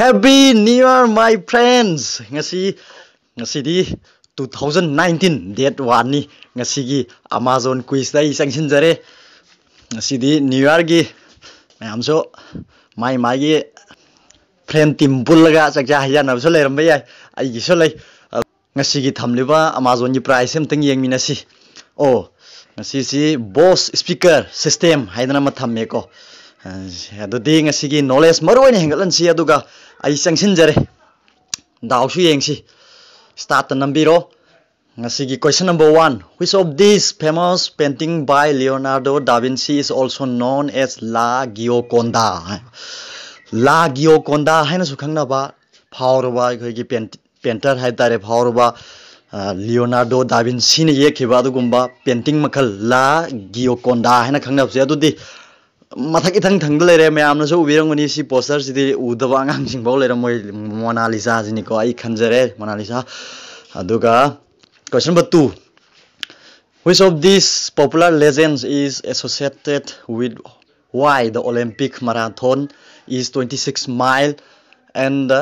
Happy New Year my friends. Ngasi ngasi di 2019 date 1 ngasi gi Amazon quiz dai sangsin jare. ngasi di New Year gi mayam so mai mai gi friend team bul laga ja ya na so le ram bai ai gi so le lai ngasigi thamliba Amazon gi price em tang yeng si Oh ngasi si boss speaker system haidana ma tham me ko. Knowledge मरवाई हेगलन चंसीजरे दाउसी start नंबरो question number one हुई of this famous painting by Leonardo da Vinci is also known as La Gioconda La Gioconda है खाब फाव painter है फाव लियोनार्डो दाविन्सी ने येब पेंटिंग मल ला गिओकोंदा है खाब मथक इथं थंग लेरे मैम उबीरंगनी सी पोस्टर सिदी उदब आंगाम सिंगबो लेरे मोय मोनालिसा जिनी को आई खंजरे मोनालिसा अदुगा question number 2 which of these popular legends is associated with why the olympic marathon is 26 mile and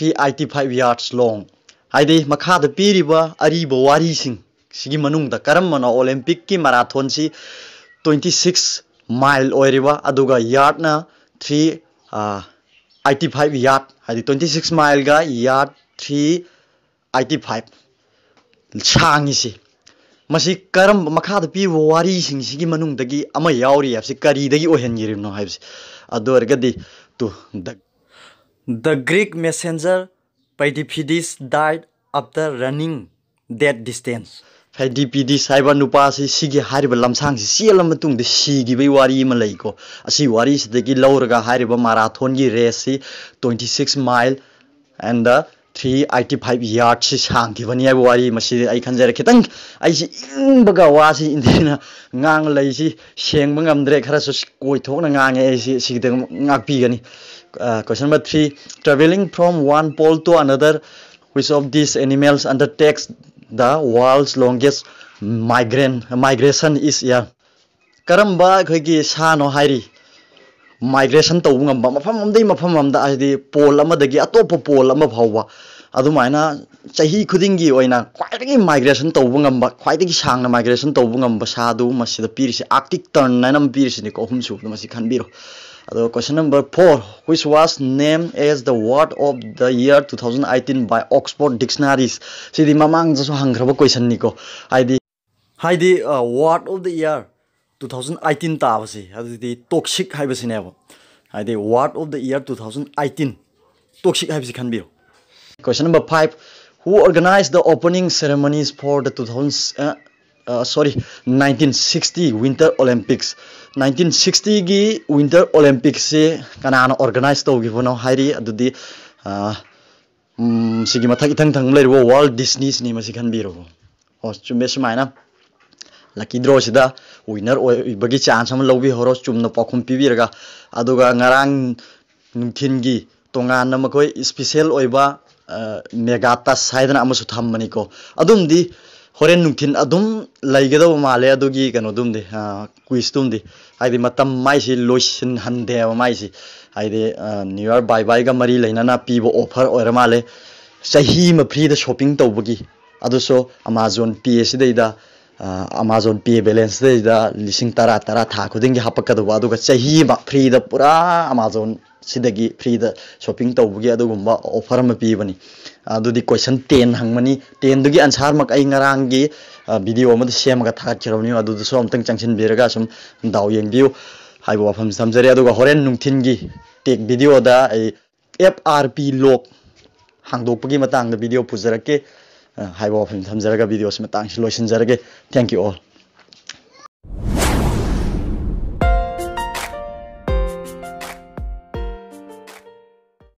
385 yards long ꯍꯥꯏꯗꯤ ꯃꯈꯥꯗ ꯄꯤꯔꯤꯕ ꯑꯔꯤꯕ ꯋꯥꯔꯤꯁꯤꯡ ꯁꯤꯒꯤ ꯃꯅꯨꯡꯗ ꯀꯔꯝꯕꯅ ꯑꯣꯂꯦꯝꯄꯤꯛꯀꯤ ꯃꯔꯥꯊꯣꯟꯁꯤ 26 माइल अग याद थ्री आईटी फाइव याद है twenty six mile yard three eighty five छांगी मैं करम मखाद पीब वारी सिंगी करी अदरगदी to the Greek messenger Pheidippides died after running that distance ꯍꯩ ꯗꯤ ꯄꯤꯗꯤ ꯁꯥꯏꯕ ꯅꯨꯄꯥꯁꯤ ꯁꯤꯒꯤ ꯍꯥꯏꯔꯤꯕ ꯂꯝꯁꯥꯡꯁꯤ ꯆꯦꯜꯂ ꯃꯇꯨꯡꯗ ꯁꯤꯈꯤꯕꯒꯤ ꯋꯥꯔꯤ ꯑꯃ ꯂꯩꯀꯣ ꯑꯁꯤ ꯋꯥꯔꯤꯁꯤꯗꯒꯤ ꯂꯧꯔꯒ ꯍꯥꯏꯔꯤꯕ ꯃꯔꯥꯊꯣꯟꯒꯤ ꯔꯦꯁꯁꯤ twenty six mile and three eighty five ꯌꯥꯔꯗꯁꯤ ꯁꯥꯡꯈꯤꯕꯅꯤ ꯍꯥꯏꯕ ꯋꯥꯔꯤ ꯃꯁꯤꯗ ꯑꯩ ꯈꯟꯖꯔꯦ ꯈꯤꯇꯪ ꯑꯩꯁꯤ ꯏꯪꯕꯒ ꯋꯥꯁꯤ ꯏꯟꯊꯤꯅ ꯉꯥꯡ ꯂꯩꯁꯤ ꯁꯦꯡꯕ ꯉꯝꯗ꯭ꯔꯦ ꯈꯔꯁꯨ ꯀꯣꯏꯊꯣꯛꯅ ꯉꯥꯡꯉꯦ ꯑꯩꯁꯤ ꯁꯤꯒꯤꯗ ꯉꯥꯛꯄꯤꯒꯅꯤ question number three travelling from one pole to another which of these animals undertakes the world's longest migrant migration is here karamba khoi gi sa no hairi migration to ngam ba mafam amdai mafam amda adi pol ama dagi atopa pol ama phawba adumaina chahi khuding gi oina kwaidagi migration to ngam ba kwaidagi sang na migration to ngam ba sa du masida pirisi arctic turn na nam pirisi ni ko hum su masi khan biro the question number 4 which was named as the word of the year 2018 by oxford dictionaries See sidi mamang jasu hangraba question ni ko haidi haidi uh, word of the year 2018 ta basi adi toxic haibasi ne bo haidi word of the year 2018 toxic haibasi khan bio question number 5 who organized the opening ceremonies for the 2000 uh, sorry 1960 winter Olympics 1960 की winter Olympics से Kanan organise तौगिबनो हाइरी अदुदी सिगी मथक इथंग थंग लेर वो world Disney ने मसि खनबिरो ओ चुमे सुमाइना lucky draw सिदा विनर ओइबगी चांस हम लौबि हरो चुमनो पाखुम पिबिरगा अदुगा ngarang nungthingi tongan na special oiba uh, megata saidana amasu thammani ko adumdi होरें नुखिन माले अदुगी कनो दुम दे क्विज दुम दे आइ दे न्यू ईयर बाय बाय मरी लेना पीब ऑफर हो माले सही म फ्री द शॉपिंग तोबगी अदुसो अमेज़न पीएस दे अमाजोन पे ꯕꯦꯂꯦꯟꯁꯇꯩꯗ ꯂꯤꯁꯤꯡ ꯇꯔꯥ ꯇꯔꯥ ꯊꯥ ꯈꯨꯗꯤꯡꯒꯤ ꯍꯥꯞꯄꯛꯀꯗꯧꯕ ꯑꯗꯨꯒ ꯆꯍꯤ ꯑꯃ ꯐ꯭ꯔꯤꯗ ꯄꯨꯔꯥ ꯑꯃꯥꯖꯣꯟ ꯁꯤꯗꯒꯤ ꯐ꯭ꯔꯤꯗ ꯁꯣꯞꯄꯤꯡ ꯇꯧꯕꯒꯤ ꯑꯗꯨꯒꯨꯝꯕ ꯑꯣꯐꯔ ꯑꯃ ꯄꯤꯕꯅꯤ ꯑꯗꯨꯗꯤ ꯀꯣꯏꯁꯟ ꯇꯦꯟ ꯍꯪꯕꯅꯤ ꯇꯦꯟꯗꯨꯒꯤ ꯑꯟꯁꯥꯔꯃꯛ ꯑꯩ ꯉꯔꯥꯡꯒꯤ ꯚꯤꯗꯤꯑꯣ ꯑꯃꯗ ꯁꯦꯝꯃꯒ ꯊꯥꯒꯠꯈꯤꯔꯕꯅꯤ ꯑꯗꯨꯗꯁꯨ ꯑꯝꯇꯪ ꯆꯪꯁꯤꯟꯕꯤꯔꯒ ꯁꯨꯝ ꯗꯥꯎ ꯌꯦꯡꯕꯤꯌꯨ ꯍꯥꯏꯕ ꯋꯥꯐꯝ ꯊꯝꯖꯔꯤ ꯑꯗꯨꯒ ꯍꯣꯔꯦꯟ ꯅꯨꯡꯊꯤꯟꯒꯤ ꯇꯦꯛ ꯚꯤꯗꯤꯑꯣꯗ ꯑꯩ ꯑꯦꯐ ꯑꯥꯔ ꯄꯤ ꯂꯣꯛ ꯍꯥꯡꯗꯣꯛꯄꯒꯤ ꯃꯇꯥꯡꯗ ꯚꯤꯗꯤꯑꯣ ꯄꯨꯖꯔꯛꯀꯦ haibo phim tham zaraga video sima tang shilo shin zarage thank you all